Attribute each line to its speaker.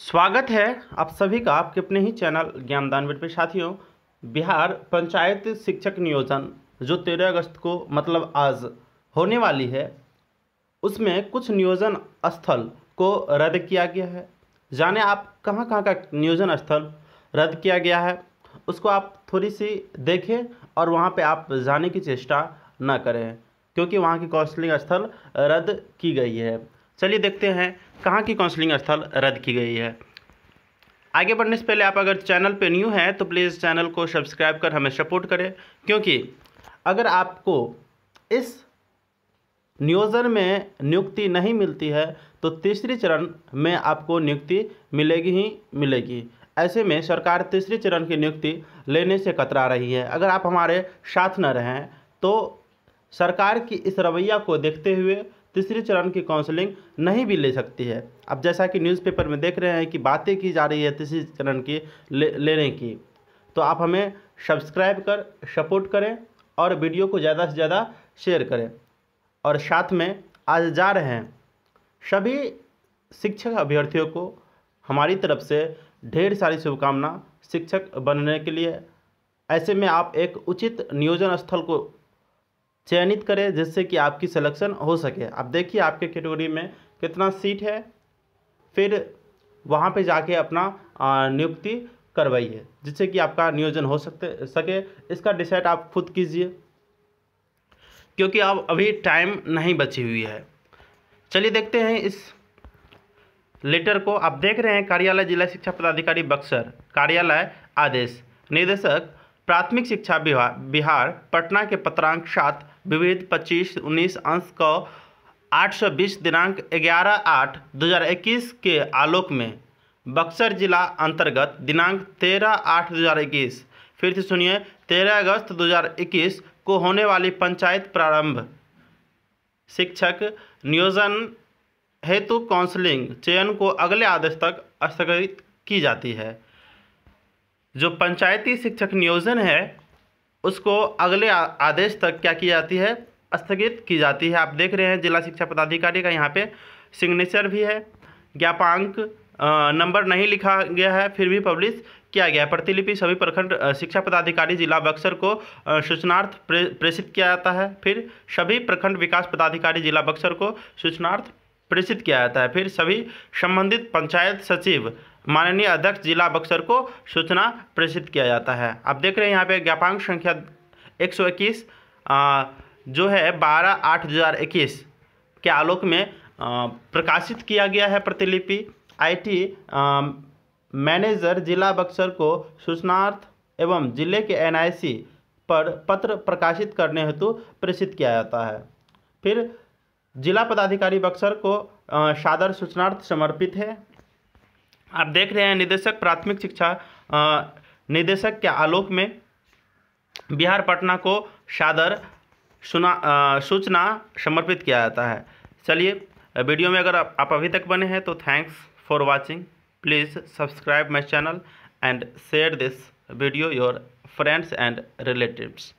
Speaker 1: स्वागत है आप सभी का आपके अपने ही चैनल ज्ञानदानवीर पे साथियों बिहार पंचायत शिक्षक नियोजन जो तेरह अगस्त को मतलब आज होने वाली है उसमें कुछ नियोजन स्थल को रद्द किया गया है जाने आप कहाँ कहाँ का नियोजन स्थल रद्द किया गया है उसको आप थोड़ी सी देखें और वहाँ पे आप जाने की चेष्टा ना करें क्योंकि वहाँ की काउंसलिंग स्थल रद्द की गई है चलिए देखते हैं कहाँ की काउंसलिंग स्थल रद्द की गई है आगे बढ़ने से पहले आप अगर चैनल पर न्यू हैं तो प्लीज़ चैनल को सब्सक्राइब कर हमें सपोर्ट करें क्योंकि अगर आपको इस नियोजन में नियुक्ति नहीं मिलती है तो तीसरे चरण में आपको नियुक्ति मिलेगी ही मिलेगी ऐसे में सरकार तीसरे चरण की नियुक्ति लेने से कतरा रही है अगर आप हमारे साथ न रहें तो सरकार की इस रवैया को देखते हुए तीसरे चरण की काउंसलिंग नहीं भी ले सकती है अब जैसा कि न्यूज़पेपर में देख रहे हैं कि बातें की जा रही है तीसरे चरण की ले, लेने की तो आप हमें सब्सक्राइब कर सपोर्ट करें और वीडियो को ज़्यादा से ज़्यादा शेयर करें और साथ में आज जा रहे हैं सभी शिक्षक अभ्यर्थियों को हमारी तरफ से ढेर सारी शुभकामना शिक्षक बनने के लिए ऐसे में आप एक उचित नियोजन स्थल को चयनित करें जिससे कि आपकी सिलेक्शन हो सके आप देखिए आपके कैटेगरी में कितना सीट है फिर वहाँ पे जाके अपना नियुक्ति करवाइए जिससे कि आपका नियोजन हो सकते सके इसका डिसाइड आप खुद कीजिए क्योंकि अब अभी टाइम नहीं बची हुई है चलिए देखते हैं इस लेटर को आप देख रहे हैं कार्यालय जिला शिक्षा पदाधिकारी बक्सर कार्यालय आदेश निदेशक प्राथमिक शिक्षा बिहार पटना के पत्रांक सात विविध पच्चीस उन्नीस अंश क बीस दिनांक ग्यारह आठ दो हज़ार इक्कीस के आलोक में बक्सर जिला अंतर्गत दिनांक तेरह आठ दो हज़ार इक्कीस फिर से सुनिए तेरह अगस्त दो हज़ार इक्कीस को होने वाली पंचायत प्रारंभ शिक्षक नियोजन हेतु काउंसलिंग चयन को अगले आदेश तक स्थगित की जाती है जो पंचायती शिक्षक नियोजन है उसको अगले आदेश तक क्या की जाती है स्थगित की जाती है आप देख रहे हैं जिला शिक्षा पदाधिकारी का यहाँ पे सिग्नेचर भी है ज्ञापांक नंबर नहीं लिखा गया है फिर भी पब्लिश किया गया है प्रतिलिपि सभी प्रखंड शिक्षा पदाधिकारी जिला बक्सर को सूचनार्थ प्रे, प्रेषित किया जाता है फिर सभी प्रखंड विकास पदाधिकारी जिला बक्सर को सूचनार्थ प्रेषित किया जाता है फिर सभी संबंधित पंचायत सचिव माननीय अध्यक्ष जिला बक्सर को सूचना प्रेषित किया जाता है आप देख रहे हैं यहाँ पे ज्ञापांक संख्या 121 जो है बारह आठ दो हज़ार इक्कीस के आलोक में प्रकाशित किया गया है प्रतिलिपि आईटी मैनेजर जिला बक्सर को सूचनार्थ एवं जिले के एनआईसी पर पत्र प्रकाशित करने हेतु प्रेषित किया जाता है फिर जिला पदाधिकारी बक्सर को सादर सूचनार्थ समर्पित है आप देख रहे हैं निदेशक प्राथमिक शिक्षा निदेशक के आलोक में बिहार पटना को सादर सुना सूचना समर्पित किया जाता है चलिए वीडियो में अगर आप, आप अभी तक बने हैं तो thanks for watching please subscribe my channel and share this video your friends and relatives